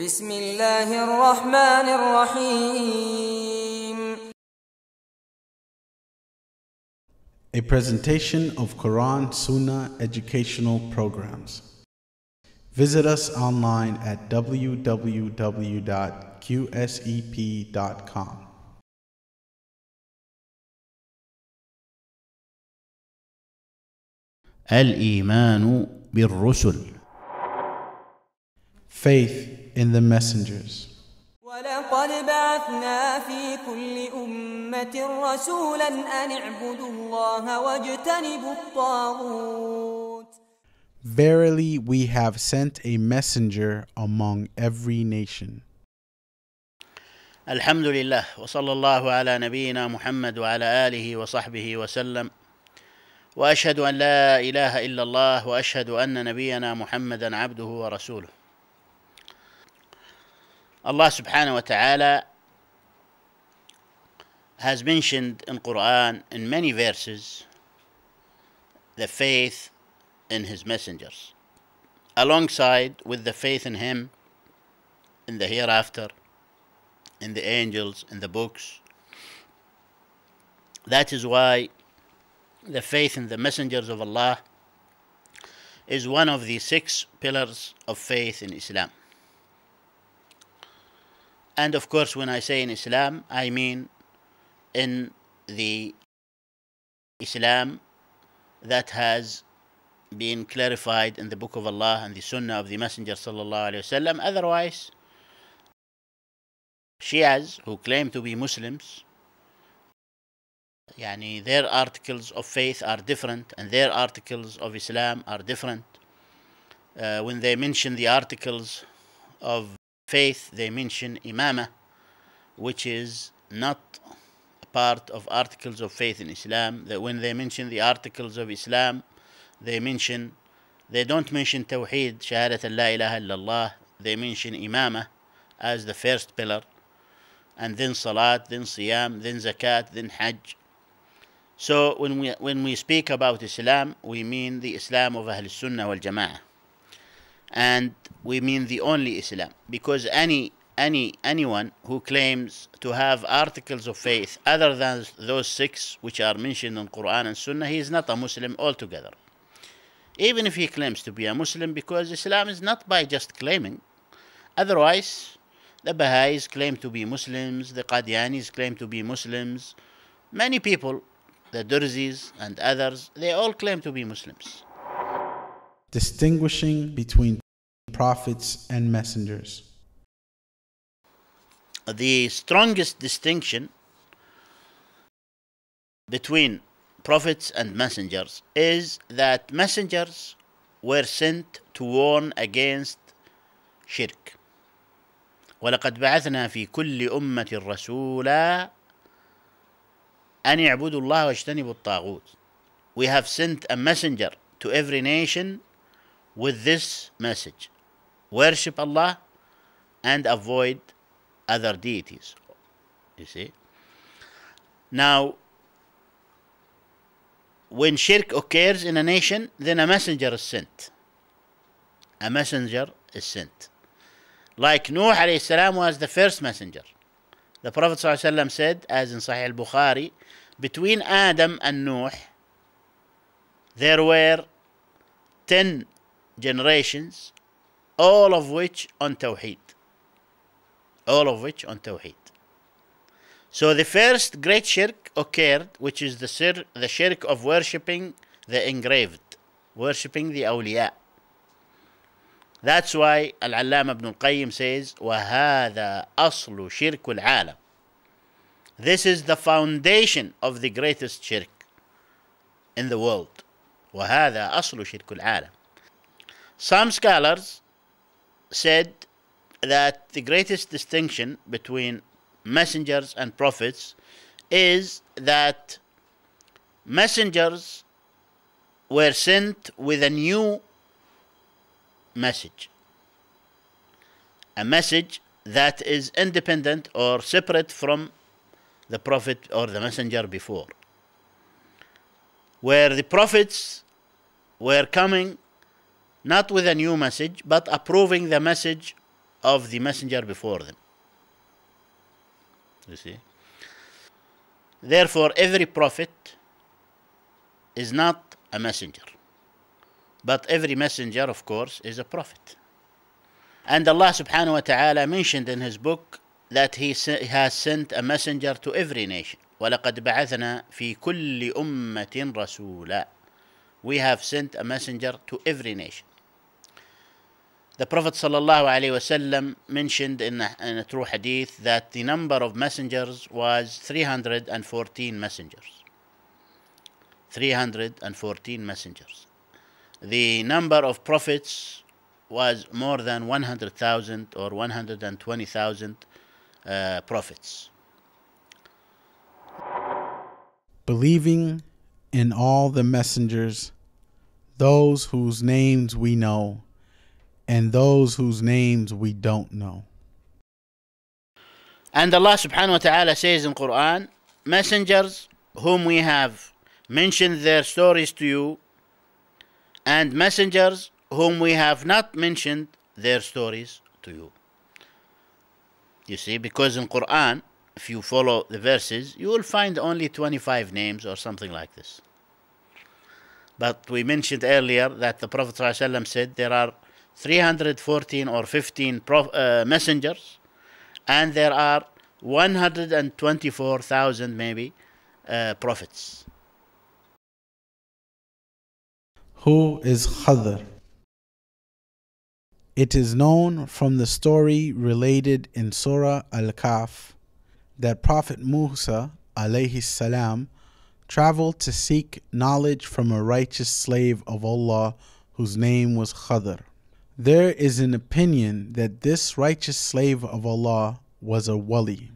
بسم الله الرحمن الرحيم A presentation of Quran Sunnah educational programs. Visit us online at www.qsep.com. الإيمان بالرسل Faith in the messengers. ولقد بعثنا في كل أمة رسولا أن اعبدوا الله واجتنبوا الطاغوت. Verily we have sent a messenger among every nation. الحمد لله وصلى الله على نبينا محمد وعلى آله وصحبه وسلم واشهد ان لا اله الا الله واشهد ان نبينا محمدا عبده ورسوله Allah subhanahu wa ta'ala has mentioned in Quran in many verses the faith in his messengers alongside with the faith in him in the hereafter in the angels in the books that is why the faith in the messengers of Allah is one of the six pillars of faith in Islam and of course, when I say in Islam, I mean in the Islam that has been clarified in the Book of Allah and the Sunnah of the Messenger sallallahu wasallam. Otherwise, Shias who claim to be Muslims, yani their articles of faith are different, and their articles of Islam are different. Uh, when they mention the articles of faith, they mention imamah, which is not part of articles of faith in Islam. That when they mention the articles of Islam, they mention they don't mention Tawheed, Shahadat La ilaha illallah, they mention Imamah as the first pillar, and then Salat, then Siyam, then Zakat, then Hajj. So when we, when we speak about Islam, we mean the Islam of Ahl Sunnah wal Jama'ah and we mean the only Islam because any any anyone who claims to have articles of faith other than those six which are mentioned in Quran and Sunnah he is not a Muslim altogether even if he claims to be a Muslim because Islam is not by just claiming otherwise the Baha'is claim to be Muslims the Qadianis claim to be Muslims many people the Durzis and others they all claim to be Muslims distinguishing between prophets and messengers. The strongest distinction between prophets and messengers is that messengers were sent to warn against shirk. ولقد بعثنا في كل أمة رسولا أن يعبدوا الله واجتنبوا الطاغوت. We have sent a messenger to every nation with this message worship Allah and avoid other deities. You see? Now, when shirk occurs in a nation, then a messenger is sent. A messenger is sent. Like Nuh السلام, was the first messenger. The Prophet said, as in Sahih al Bukhari, between Adam and Nuh, there were 10 generations, all of which on Tawheed. All of which on Tawheed. So the first great shirk occurred, which is the, sir, the shirk of worshipping the engraved, worshipping the awliya. That's why Al-Allama ibn al-Qayyim says, وَهَذَا أَصْلُ شِرْكُ الْعَالَمِ This is the foundation of the greatest shirk in the world. وَهَذَا أَصْلُ شِرْكُ الْعَالَمِ some scholars said that the greatest distinction between messengers and prophets is that messengers were sent with a new message, a message that is independent or separate from the prophet or the messenger before, where the prophets were coming not with a new message, but approving the message of the messenger before them. You see? Therefore, every prophet is not a messenger. But every messenger, of course, is a prophet. And Allah subhanahu wa ta'ala mentioned in his book that he has sent a messenger to every nation. وَلَقَدْ بَعَثْنَا فِي كُلِّ أُمَّةٍ رَسُولًا We have sent a messenger to every nation. The Prophet ﷺ mentioned in a, in a true hadith that the number of messengers was 314 messengers. 314 messengers. The number of prophets was more than 100,000 or 120,000 uh, prophets. Believing in all the messengers, those whose names we know and those whose names we don't know. And Allah subhanahu wa ta'ala says in Quran, Messengers whom we have mentioned their stories to you, and messengers whom we have not mentioned their stories to you. You see, because in Quran, if you follow the verses, you will find only 25 names or something like this. But we mentioned earlier that the Prophet ﷺ said there are 314 or 15 prof, uh, messengers, and there are 124,000 maybe uh, prophets. Who is Khadr? It is known from the story related in Surah al kaf that Prophet Musa alayhi salam traveled to seek knowledge from a righteous slave of Allah whose name was Khadr. There is an opinion that this righteous slave of Allah was a wali,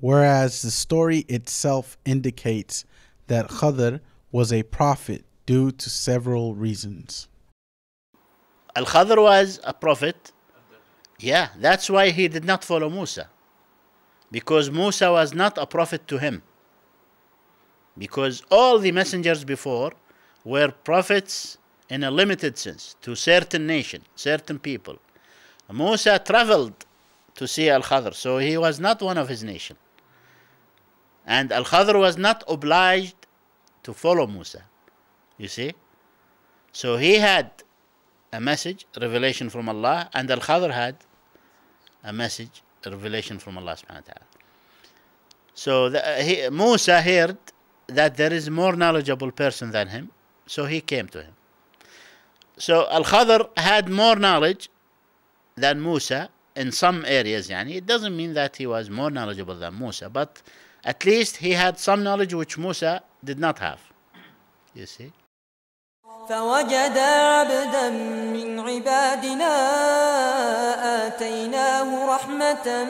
whereas the story itself indicates that Khadr was a prophet due to several reasons. Al Khadr was a prophet. Yeah, that's why he did not follow Musa. Because Musa was not a prophet to him. Because all the messengers before were prophets in a limited sense to certain nation, certain people. Musa traveled to see Al-Khadr, so he was not one of his nation. And Al-Khadr was not obliged to follow Musa. You see? So he had a message, revelation from Allah, and Al-Khadr had a message, a revelation from Allah subhanahu wa ta'ala. So the, uh, he, Musa heard that there is more knowledgeable person than him, so he came to him. So Al Khadr had more knowledge than Musa in some areas. Yani it doesn't mean that he was more knowledgeable than Musa, but at least he had some knowledge which Musa did not have. You see. عبدا من عبادنا آتيناه رحمة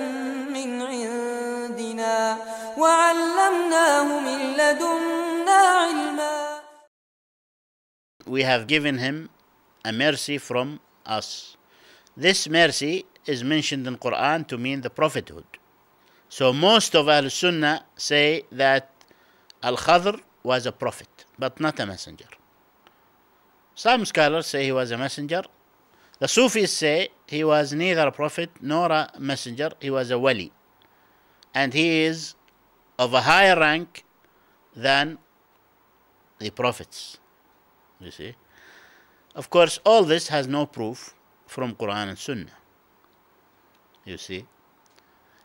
من عندنا وعلمناه من لدنا علما We have given him a mercy from us. This mercy is mentioned in Quran to mean the prophethood. So most of Ahl Sunnah say that Al Khadr was a prophet, but not a messenger. Some scholars say he was a messenger. The Sufis say he was neither a prophet nor a messenger, he was a wali. And he is of a higher rank than the prophets. You see? Of course, all this has no proof from Quran and Sunnah. You see?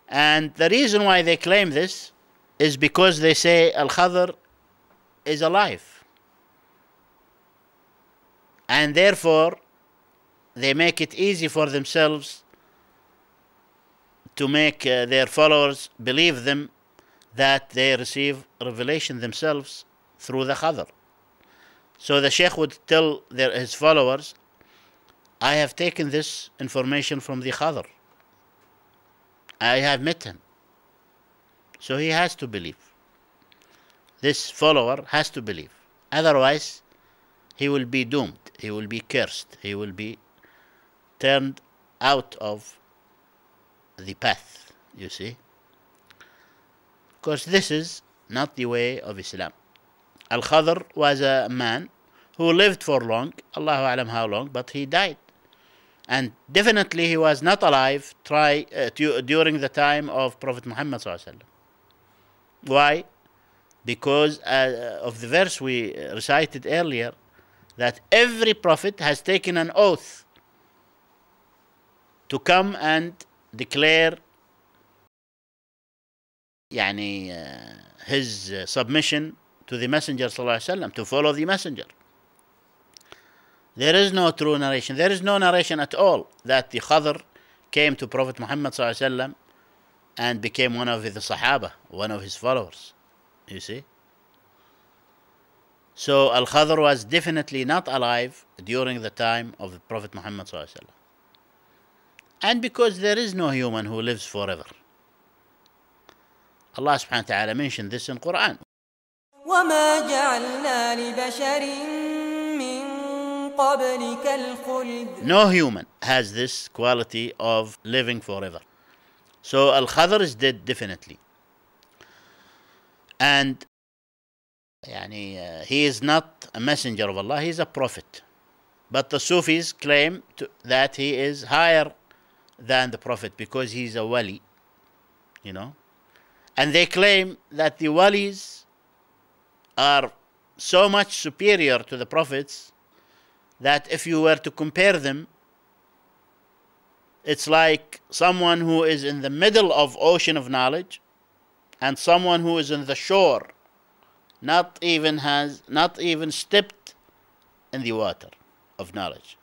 And the reason why they claim this is because they say Al Khadr is alive. And therefore, they make it easy for themselves to make uh, their followers believe them that they receive revelation themselves through the Khadr. So the Sheikh would tell their, his followers, I have taken this information from the Khadr. I have met him. So he has to believe. This follower has to believe. Otherwise, he will be doomed. He will be cursed. He will be turned out of the path, you see. Because this is not the way of Islam. Al-Khadr was a man who lived for long, Allah alam how long, but he died. And definitely he was not alive try, uh, during the time of Prophet Muhammad Why? Because uh, uh, of the verse we recited earlier, that every prophet has taken an oath to come and declare يعني, uh, his uh, submission to the Messenger وسلم, to follow the Messenger. There is no true narration. There is no narration at all that the Khadr came to Prophet Muhammad وسلم, and became one of the Sahaba, one of his followers. You see? So Al Khadr was definitely not alive during the time of the Prophet Muhammad. وسلم. And because there is no human who lives forever. Allah subhanahu wa ta'ala mentioned this in Quran. وما جعلنا لبشر من قبلك الخلد No human has this quality of living forever. So Al-Khadr is dead definitely. And يعني, uh, he is not a messenger of Allah, he is a prophet. But the Sufis claim to, that he is higher than the prophet because he is a wali, you know. And they claim that the walis are so much superior to the prophets that if you were to compare them, it's like someone who is in the middle of ocean of knowledge and someone who is in the shore not even has not even stepped in the water of knowledge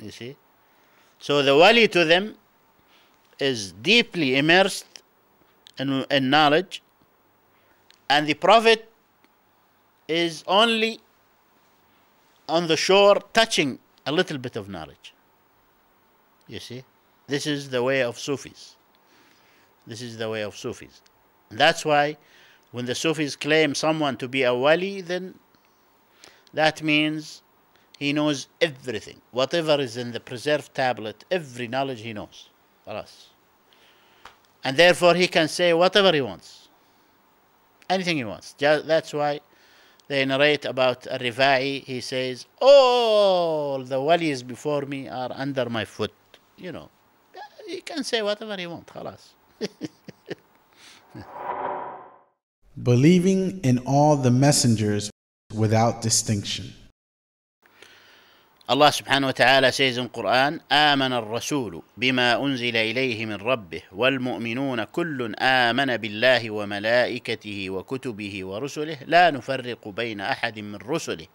you see so the wali to them is deeply immersed in, in knowledge and the Prophet is only on the shore touching a little bit of knowledge. You see? This is the way of Sufis. This is the way of Sufis. And that's why when the Sufis claim someone to be a wali, then that means he knows everything. Whatever is in the preserved tablet, every knowledge he knows. us. And therefore he can say whatever he wants anything he wants. Just, that's why they narrate about Rifai. He says, all the walis before me are under my foot. You know, he can say whatever he wants. Believing in all the messengers without distinction. الله سبحانه وتعالى سيز القرآن آمن الرسول بما أنزل إليه من ربه والمؤمنون كل آمن بالله وملائكته وكتبه ورسله لا نفرق بين أحد من رسله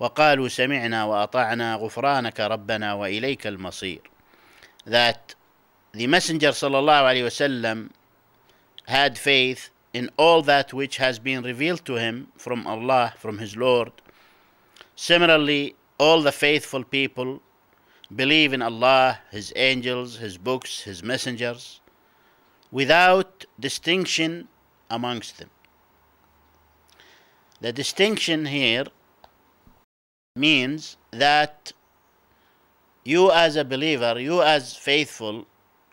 وقالوا سمعنا وأطعنا غفرانك ربنا وإليك المصير that the messenger صلى الله عليه وسلم had faith in all that which has been revealed to him from Allah from his Lord similarly all the faithful people believe in Allah, His angels, His books, His messengers, without distinction amongst them. The distinction here means that you as a believer, you as faithful,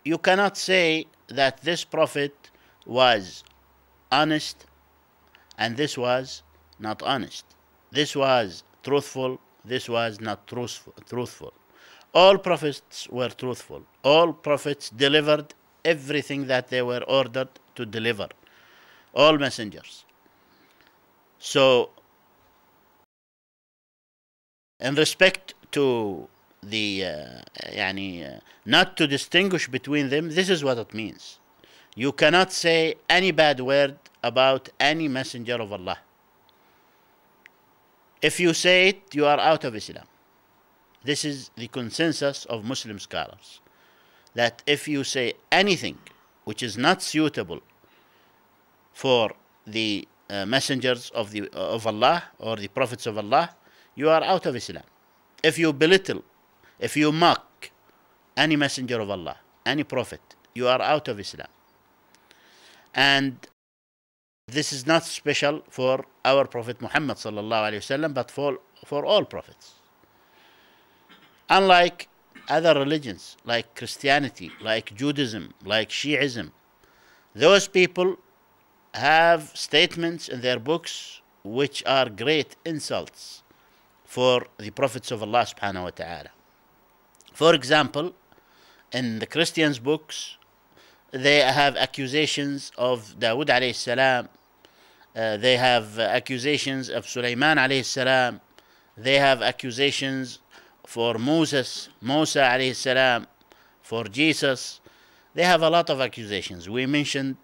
you cannot say that this prophet was honest and this was not honest. This was truthful this was not truthful. All prophets were truthful. All prophets delivered everything that they were ordered to deliver. All messengers. So, in respect to the, uh, يعني, uh, not to distinguish between them, this is what it means. You cannot say any bad word about any messenger of Allah. If you say it, you are out of Islam. This is the consensus of Muslim scholars that if you say anything which is not suitable for the uh, messengers of, the, uh, of Allah or the prophets of Allah, you are out of Islam. If you belittle, if you mock any messenger of Allah, any prophet, you are out of Islam. And this is not special for our Prophet Muhammad sallallahu alaihi wasallam, but for, for all prophets. Unlike other religions like Christianity, like Judaism, like Shiism, those people have statements in their books which are great insults for the prophets of Allah subhanahu wa ta'ala. For example, in the Christians' books, they have accusations of Dawood alayhi salam. Uh, they have accusations of Sulaiman alayhi salam. They have accusations for Moses, Musa alayhi salam, for Jesus. They have a lot of accusations. We mentioned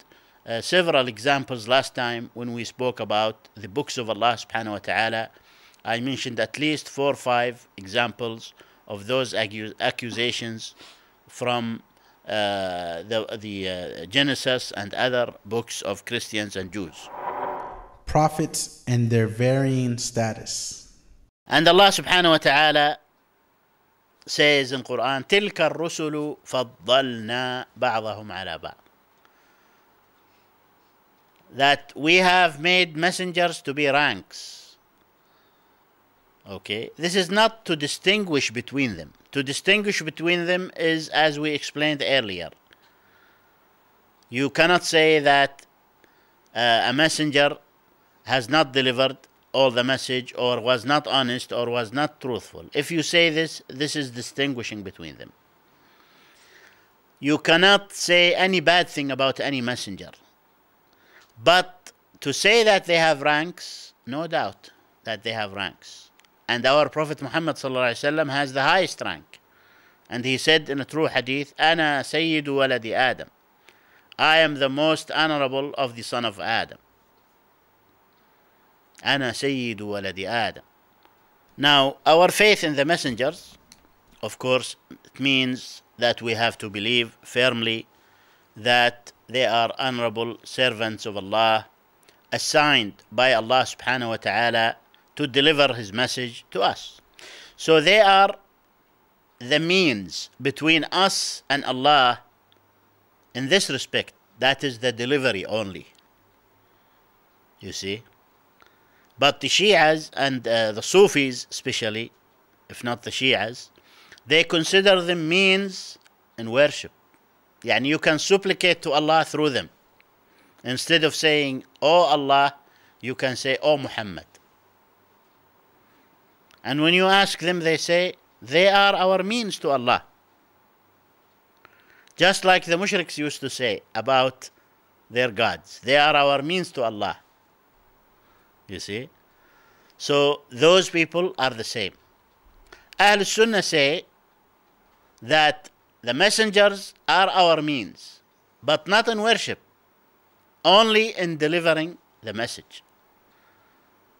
uh, several examples last time when we spoke about the books of Allah subhanahu wa ta'ala. I mentioned at least four or five examples of those accusations from uh, the, the uh, Genesis and other books of Christians and Jews. Prophets and their varying status. And Allah subhanahu wa ta'ala says in Quran تلك الرسل فضلنا بعضهم على بعض that we have made messengers to be ranks okay this is not to distinguish between them to distinguish between them is as we explained earlier. You cannot say that uh, a messenger has not delivered all the message or was not honest or was not truthful. If you say this, this is distinguishing between them. You cannot say any bad thing about any messenger. But to say that they have ranks, no doubt that they have ranks. And our Prophet Muhammad وسلم, has the highest rank. And he said in a true hadith, Ana Sayyidu Waladi Adam. I am the most honorable of the son of Adam. Ana Sayyidu Waladi Adam. Now, our faith in the messengers, of course, it means that we have to believe firmly that they are honorable servants of Allah, assigned by Allah subhanahu wa ta'ala to deliver his message to us. So they are the means between us and Allah in this respect. That is the delivery only. You see? But the Shias and uh, the Sufis, especially, if not the Shias, they consider them means in worship. and you can supplicate to Allah through them. Instead of saying, Oh Allah, you can say, Oh Muhammad. And when you ask them, they say, they are our means to Allah. Just like the mushriks used to say about their gods, they are our means to Allah. You see? So those people are the same. Ahl Sunnah say that the messengers are our means, but not in worship, only in delivering the message.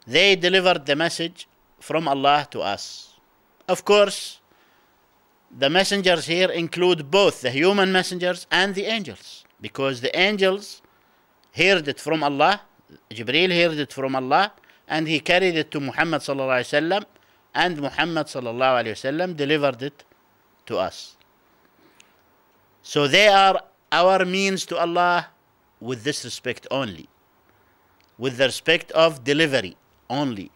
They delivered the message from Allah to us. Of course, the messengers here include both the human messengers and the angels, because the angels heard it from Allah, Jibril heard it from Allah, and he carried it to Muhammad and Muhammad delivered it to us. So they are our means to Allah with this respect only, with the respect of delivery only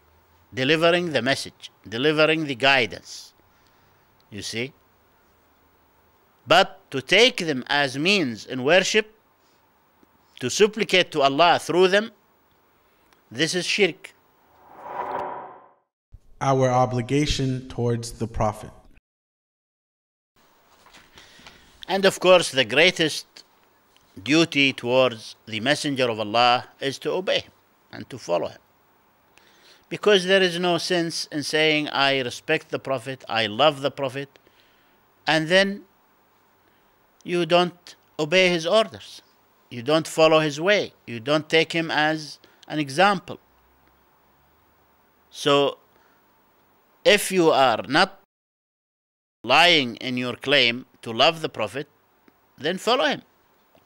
delivering the message, delivering the guidance. You see? But to take them as means in worship, to supplicate to Allah through them, this is shirk. Our obligation towards the Prophet. And of course, the greatest duty towards the Messenger of Allah is to obey him and to follow him. Because there is no sense in saying, I respect the Prophet, I love the Prophet, and then you don't obey his orders. You don't follow his way. You don't take him as an example. So, if you are not lying in your claim to love the Prophet, then follow him.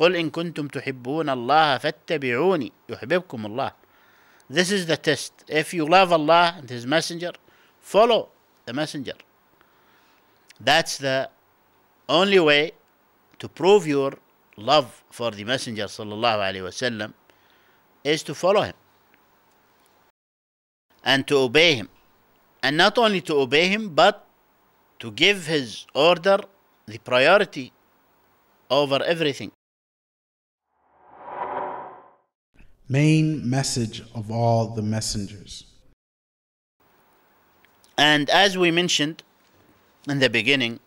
قل إن كنتم تحبون الله فاتبعوني يحببكم الله this is the test. If you love Allah and His Messenger, follow the Messenger. That's the only way to prove your love for the Messenger sallallahu alaihi wasallam is to follow him and to obey him. And not only to obey him, but to give his order the priority over everything. main message of all the messengers. And as we mentioned in the beginning,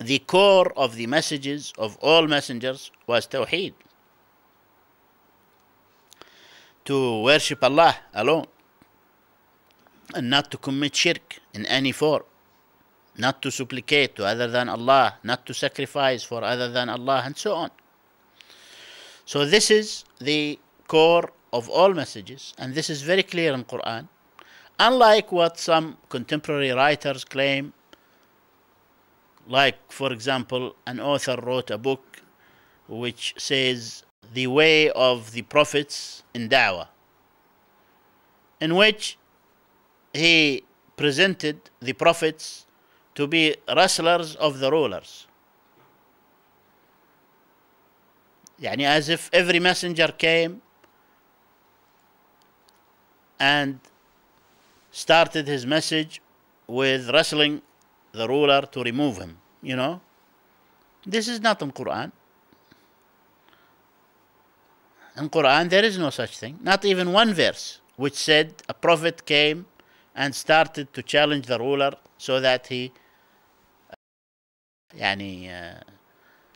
the core of the messages of all messengers was Tawheed. To worship Allah alone and not to commit shirk in any form, not to supplicate to other than Allah, not to sacrifice for other than Allah, and so on. So, this is the core of all messages, and this is very clear in Quran, unlike what some contemporary writers claim, like, for example, an author wrote a book which says the way of the prophets in da'wah, in which he presented the prophets to be wrestlers of the rulers. يعني as if every messenger came and started his message with wrestling the ruler to remove him. You know, this is not in Quran. In Quran, there is no such thing. Not even one verse which said a prophet came and started to challenge the ruler so that he يعني, uh, uh,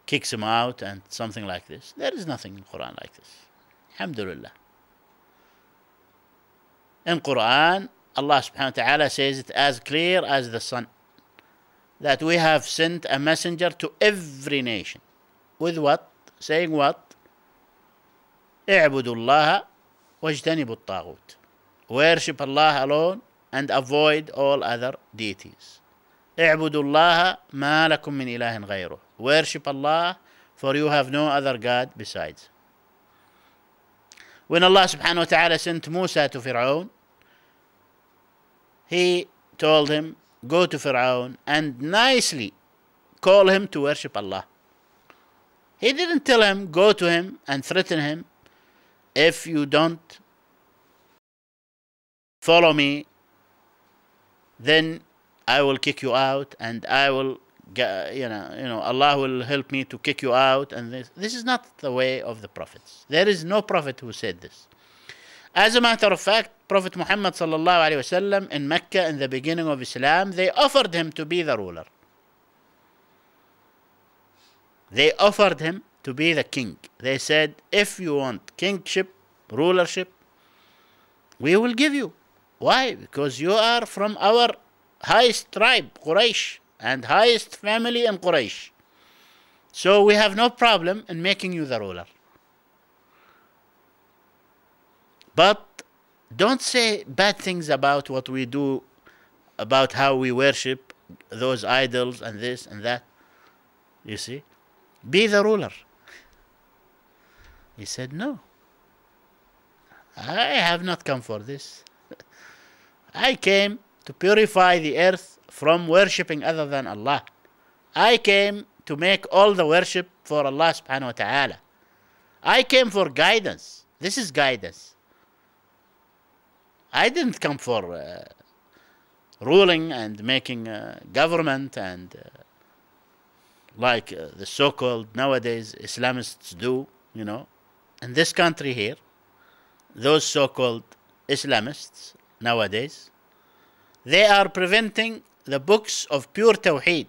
kicks him out and something like this. There is nothing in Quran like this. Alhamdulillah in Quran, Allah subhanahu says it as clear as the sun that we have sent a messenger to every nation. With what? Saying what? اعبدوا الله واجتنبوا الطاغوت. Worship Allah alone and avoid all other deities. اعبدوا الله ما لكم من إله غيره. Worship Allah for you have no other God besides when Allah subhanahu wa ta'ala sent Musa to Fir'aun, he told him, Go to Fir'aun and nicely call him to worship Allah. He didn't tell him, Go to him and threaten him if you don't follow me, then I will kick you out and I will you know, you know, Allah will help me to kick you out. And this, this is not the way of the prophets. There is no prophet who said this. As a matter of fact, Prophet Muhammad sallallahu alaihi wasallam in Mecca in the beginning of Islam, they offered him to be the ruler. They offered him to be the king. They said, if you want kingship, rulership, we will give you. Why? Because you are from our highest tribe, Quraysh and highest family in Quraysh. So we have no problem in making you the ruler. But don't say bad things about what we do, about how we worship those idols and this and that. You see? Be the ruler. He said, No. I have not come for this. I came to purify the earth from worshipping other than Allah. I came to make all the worship for Allah subhanahu wa ta'ala. I came for guidance. This is guidance. I didn't come for uh, ruling and making uh, government and uh, like uh, the so-called nowadays Islamists do, you know. In this country here, those so-called Islamists nowadays, they are preventing the books of pure Tawheed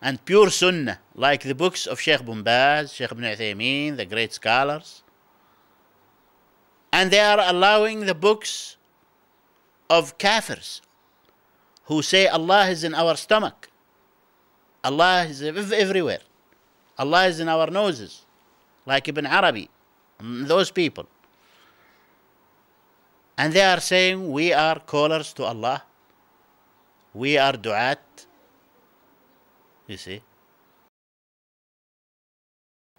and pure Sunnah, like the books of Sheikh Bumbaz, Sheikh Ibn Uthaymeen, the great scholars. And they are allowing the books of kafirs who say Allah is in our stomach. Allah is everywhere. Allah is in our noses, like Ibn Arabi, those people. And they are saying we are callers to Allah. We are du'at. You see?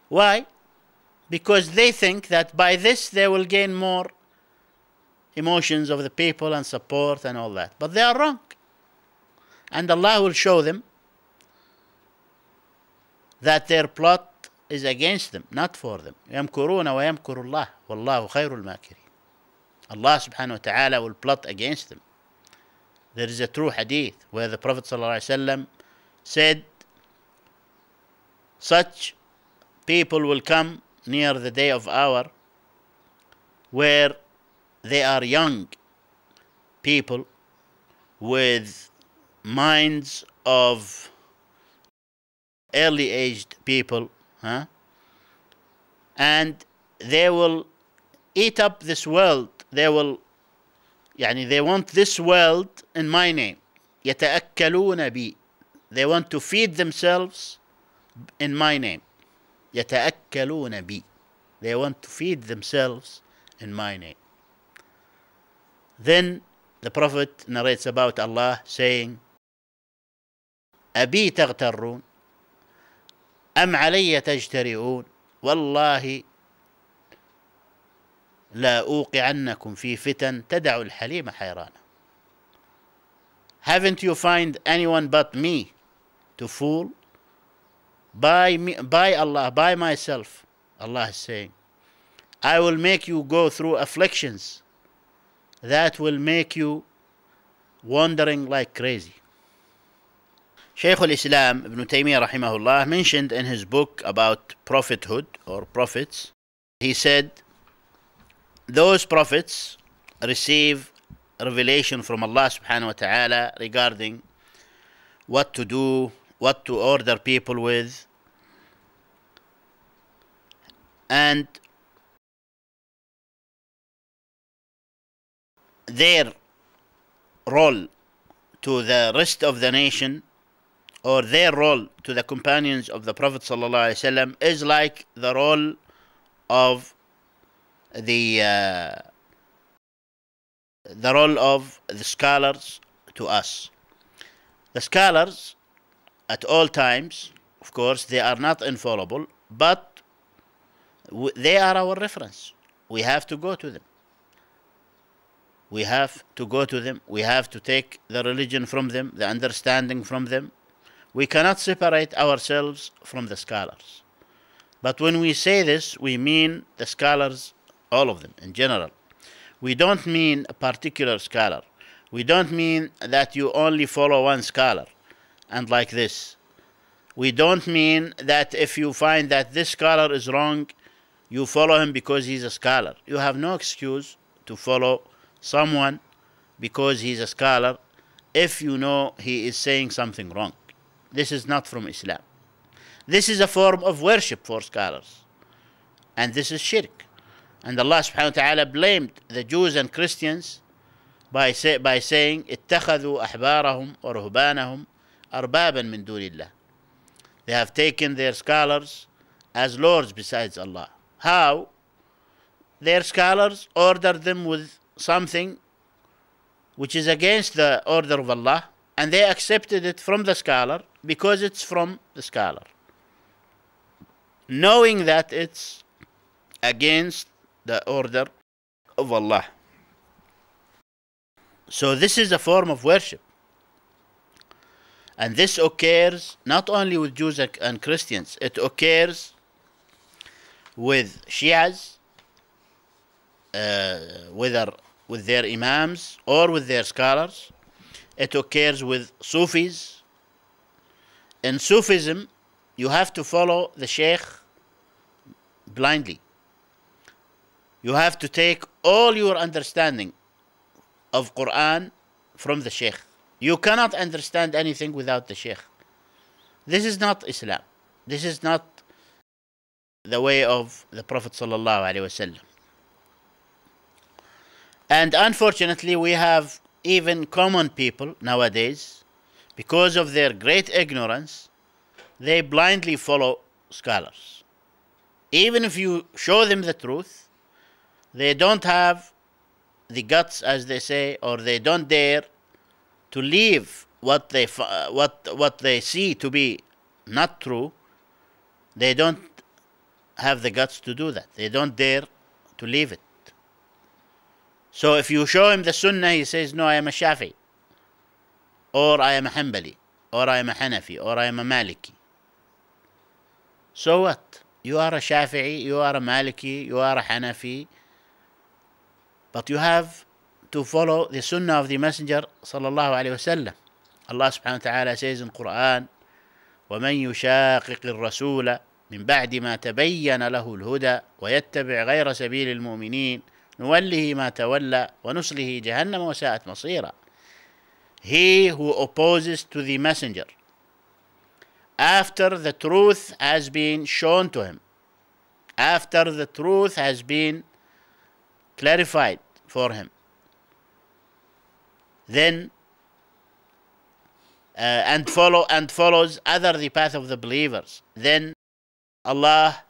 Why? Because they think that by this they will gain more emotions of the people and support and all that. But they are wrong. And Allah will show them that their plot is against them, not for them. يمكرون ويمكر الله والله خير الماكرين. Allah subhanahu wa ta'ala will plot against them. There is a true hadith where the Prophet said, Such people will come near the day of hour where they are young people with minds of early aged people, huh? and they will eat up this world they will يعني they want this world in my name يتأكلون بي they want to feed themselves in my name يتأكلون بي they want to feed themselves in my name then the prophet narrates about Allah saying أبي تغترون أم علي تجترئون والله لا أوقعنكم في فتن تدع الحليم حيرانا Haven't you find anyone but me to fool? By, me, by Allah, by myself, Allah is saying. I will make you go through afflictions that will make you wandering like crazy. Shaykh al-Islam Ibn Taymiyyah rahimahullah mentioned in his book about prophethood or prophets, he said, those prophets receive revelation from Allah subhanahu wa ta'ala regarding what to do, what to order people with, and their role to the rest of the nation or their role to the companions of the Prophet is like the role of the uh, the role of the scholars to us. The scholars at all times, of course, they are not infallible, but they are our reference. We have to go to them. We have to go to them. We have to take the religion from them, the understanding from them. We cannot separate ourselves from the scholars. But when we say this, we mean the scholars all of them in general. We don't mean a particular scholar. We don't mean that you only follow one scholar and like this. We don't mean that if you find that this scholar is wrong, you follow him because he's a scholar. You have no excuse to follow someone because he's a scholar if you know he is saying something wrong. This is not from Islam. This is a form of worship for scholars. And this is shirk. And Allah subhanahu wa ta'ala blamed the Jews and Christians by, say, by saying, اتخذوا أحبارهم ورهبانهم أربابا من دون الله. They have taken their scholars as lords besides Allah. How? Their scholars ordered them with something which is against the order of Allah and they accepted it from the scholar because it's from the scholar. Knowing that it's against the order of Allah. So this is a form of worship. And this occurs not only with Jews and Christians, it occurs with Shias, uh, whether with their imams or with their scholars. It occurs with Sufis. In Sufism, you have to follow the Sheikh blindly. You have to take all your understanding of Quran from the Sheikh. You cannot understand anything without the Sheikh. This is not Islam. This is not the way of the Prophet sallallahu alaihi wasallam. And unfortunately, we have even common people nowadays, because of their great ignorance, they blindly follow scholars. Even if you show them the truth, they don't have the guts, as they say, or they don't dare to leave what they what what they see to be not true. They don't have the guts to do that. They don't dare to leave it. So if you show him the Sunnah, he says, "No, I am a Shafi, or I am a Hanbali, or I am a Hanafi, or I am a Maliki." So what? You are a Shafi'i, you are a Maliki, you are a Hanafi, but you have to follow the sunnah of the messenger صلى الله عليه وسلم الله سبحانه وتعالى says in Quran ومن يشاقق الرسول من بعد ما تبين له الهدى ويتبع غير سبيل المؤمنين نوله ما تولى ونصله جهنم وساءت مصيرا He who opposes to the messenger after the truth has been shown to him after the truth has been clarified for him. Then uh, and follow and follows other the path of the believers. Then Allah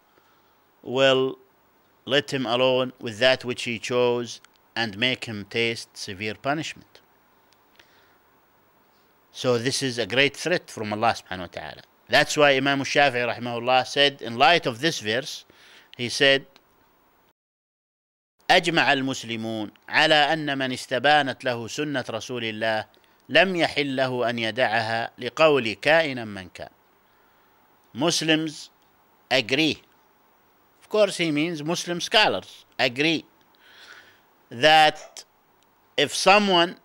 will let him alone with that which he chose and make him taste severe punishment. So this is a great threat from Allah subhanahu wa ta'ala. That's why Imam Shafi'i rahimahullah said in light of this verse, he said, اجمع المسلمون على ان من استبانت له سنه رسول الله لم يحل له ان يدعها لقول كائنا من كان. Muslims agree. Of course, he means Muslim scholars agree that if someone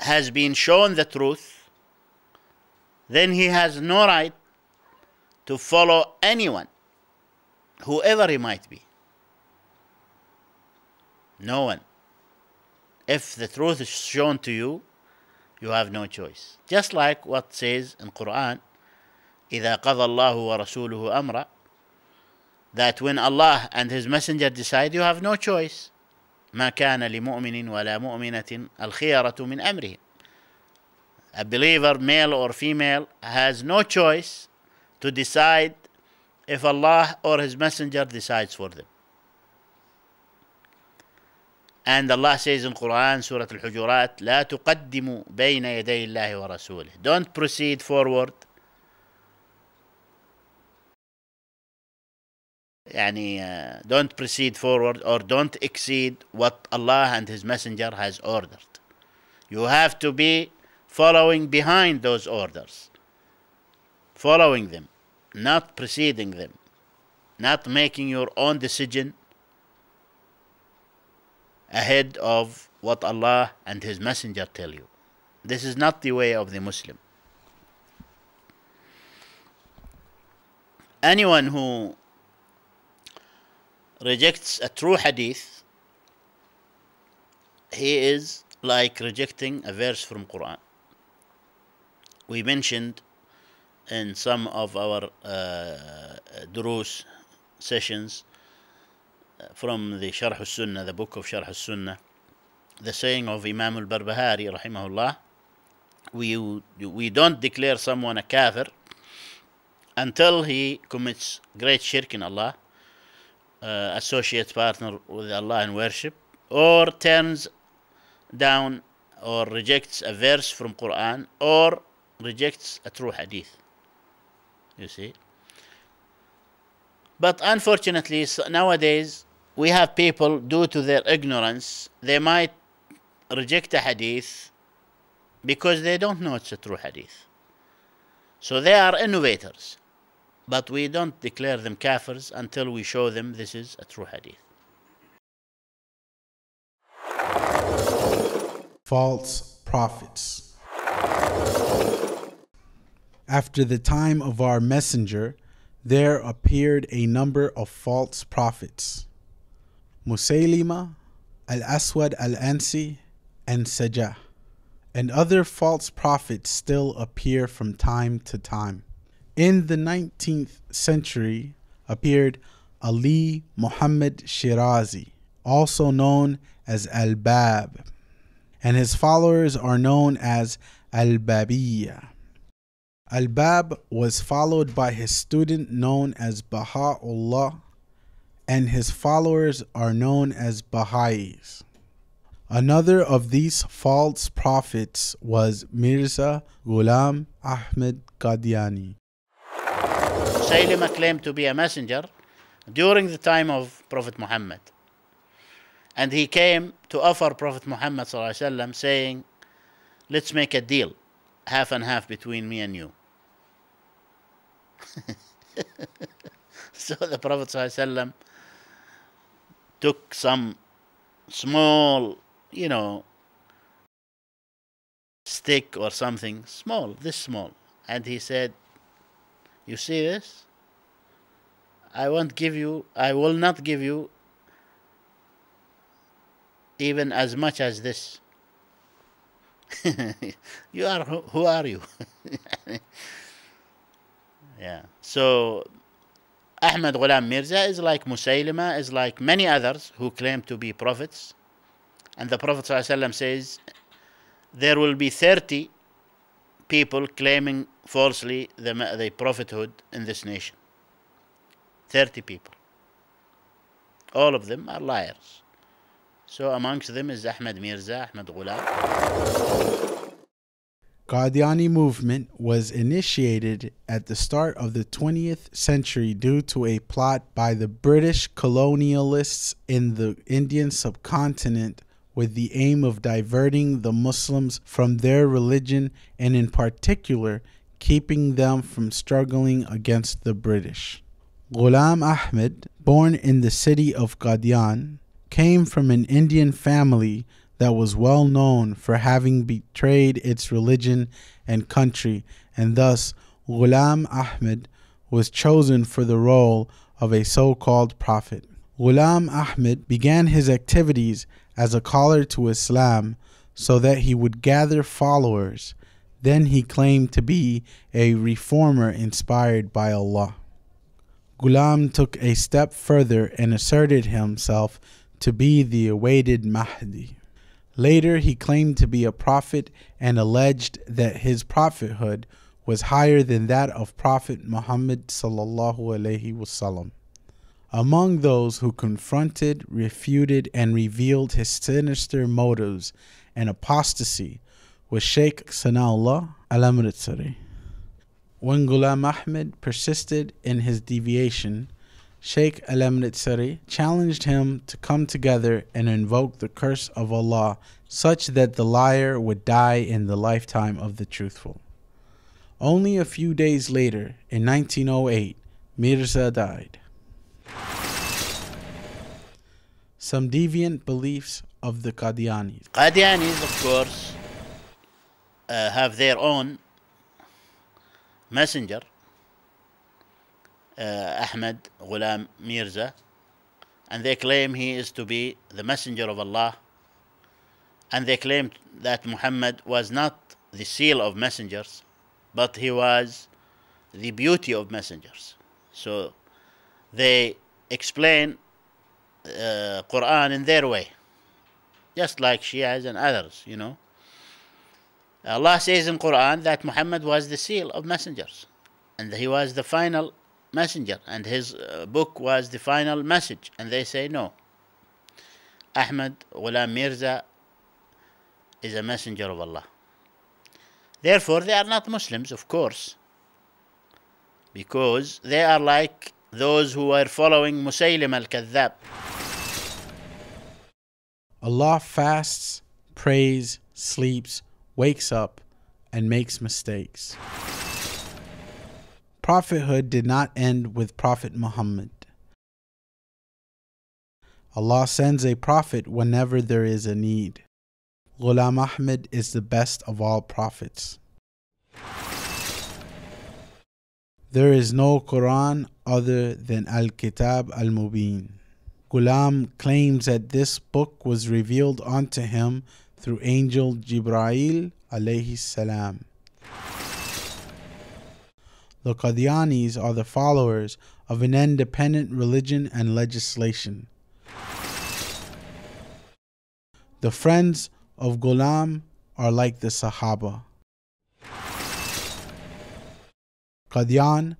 has been shown the truth, then he has no right to follow anyone, whoever he might be. No one. If the truth is shown to you, you have no choice. Just like what says in Quran, إِذَا قَضَى اللَّهُ وَرَسُولُهُ أَمْرًا That when Allah and His Messenger decide, you have no choice. ما كان لمؤمن ولا مؤمنة الخيرة من أَمْرِهِ". A believer, male or female, has no choice to decide if Allah or His Messenger decides for them. And Allah says in Quran, Surah Al-Hujurat, لا تقدموا بين يدي الله ورسوله. Don't proceed forward. يعني uh, don't proceed forward or don't exceed what Allah and His Messenger has ordered. You have to be following behind those orders, following them, not preceding them, not making your own decision ahead of what Allah and His Messenger tell you. This is not the way of the Muslim. Anyone who rejects a true hadith, he is like rejecting a verse from Quran. We mentioned in some of our uh, uh sessions from the Sharh al-Sunnah, the book of Sharh al-Sunnah, the saying of Imam al-Barbahari, rahimahullah, we, we don't declare someone a kafir until he commits great shirk in Allah, uh, partner with Allah in worship, or turns down or rejects a verse from Quran, or rejects a true hadith. You see? But unfortunately, nowadays, we have people, due to their ignorance, they might reject a hadith because they don't know it's a true hadith. So they are innovators. But we don't declare them kafirs until we show them this is a true hadith. False prophets. After the time of our messenger, there appeared a number of false prophets Musaylima, Al Aswad al Ansi, and Sajah. And other false prophets still appear from time to time. In the 19th century appeared Ali Muhammad Shirazi, also known as Al Bab, and his followers are known as Al Babiya. Al Bab was followed by his student known as Baha'u'llah and his followers are known as Baha'is. Another of these false prophets was Mirza Ghulam Ahmed Qadiani. Salima claimed to be a messenger during the time of Prophet Muhammad. And he came to offer Prophet Muhammad وسلم, saying, Let's make a deal, half and half between me and you. so the Prophet took some small, you know, stick or something, small, this small. And he said, You see this? I won't give you, I will not give you even as much as this. you are, who are you? yeah. So Ahmed Ghulam Mirza is like Musaylima, is like many others who claim to be prophets. And the Prophet ﷺ says, there will be 30 people claiming falsely the, the prophethood in this nation. 30 people. All of them are liars. So amongst them is Ahmed Mirza, Ahmed Ghulam. Gaudiani movement was initiated at the start of the 20th century due to a plot by the British colonialists in the Indian subcontinent with the aim of diverting the Muslims from their religion and in particular keeping them from struggling against the British. Ghulam Ahmed, born in the city of Qadian, came from an Indian family that was well known for having betrayed its religion and country, and thus Ghulam Ahmed was chosen for the role of a so called prophet. Ghulam Ahmed began his activities as a caller to Islam so that he would gather followers. Then he claimed to be a reformer inspired by Allah. Ghulam took a step further and asserted himself to be the awaited Mahdi. Later, he claimed to be a prophet and alleged that his prophethood was higher than that of Prophet Muhammad sallallahu alaihi wasallam. Among those who confronted, refuted, and revealed his sinister motives and apostasy was Sheikh Sanaullah al-Amritsari. When Ghulam Ahmed persisted in his deviation, Sheikh Al Amritsari challenged him to come together and invoke the curse of Allah such that the liar would die in the lifetime of the truthful. Only a few days later, in 1908, Mirza died. Some deviant beliefs of the Qadianis. Qadianis, of course, uh, have their own messenger uh, Ahmed Ghulam Mirza, and they claim he is to be the messenger of Allah, and they claim that Muhammad was not the seal of messengers, but he was the beauty of messengers. So they explain uh, Quran in their way, just like Shias and others, you know. Allah says in Quran that Muhammad was the seal of messengers, and he was the final messenger and his uh, book was the final message and they say no Ahmad Ghulam Mirza is a messenger of Allah therefore they are not Muslims of course because they are like those who are following Musaylim al-Kadhab Allah fasts prays sleeps wakes up and makes mistakes prophethood did not end with Prophet Muhammad. Allah sends a prophet whenever there is a need. Ghulam Ahmed is the best of all prophets. There is no Quran other than Al Kitab Al Mubin. Ghulam claims that this book was revealed unto him through angel Jibrail alayhi salam the Qadianis are the followers of an independent religion and legislation. The friends of Ghulam are like the Sahaba. Qadian,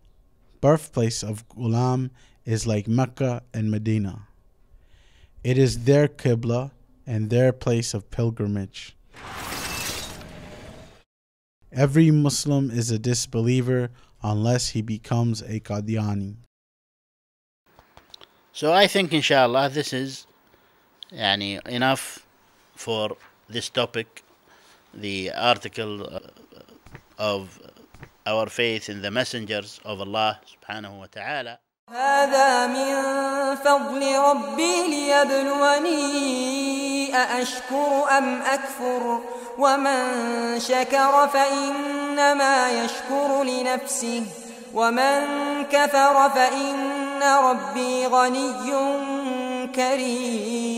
birthplace of Ghulam, is like Mecca and Medina. It is their Qibla and their place of pilgrimage. Every Muslim is a disbeliever unless he becomes a Qadiani. So I think inshallah this is يعني, enough for this topic, the article uh, of our faith in the messengers of Allah subhanahu wa ta'ala. هذا من فضل ربي ليبلوني أأشكر أم أكفر ومن شكر فإنما يشكر لنفسه ومن كفر فإن ربي غني كريم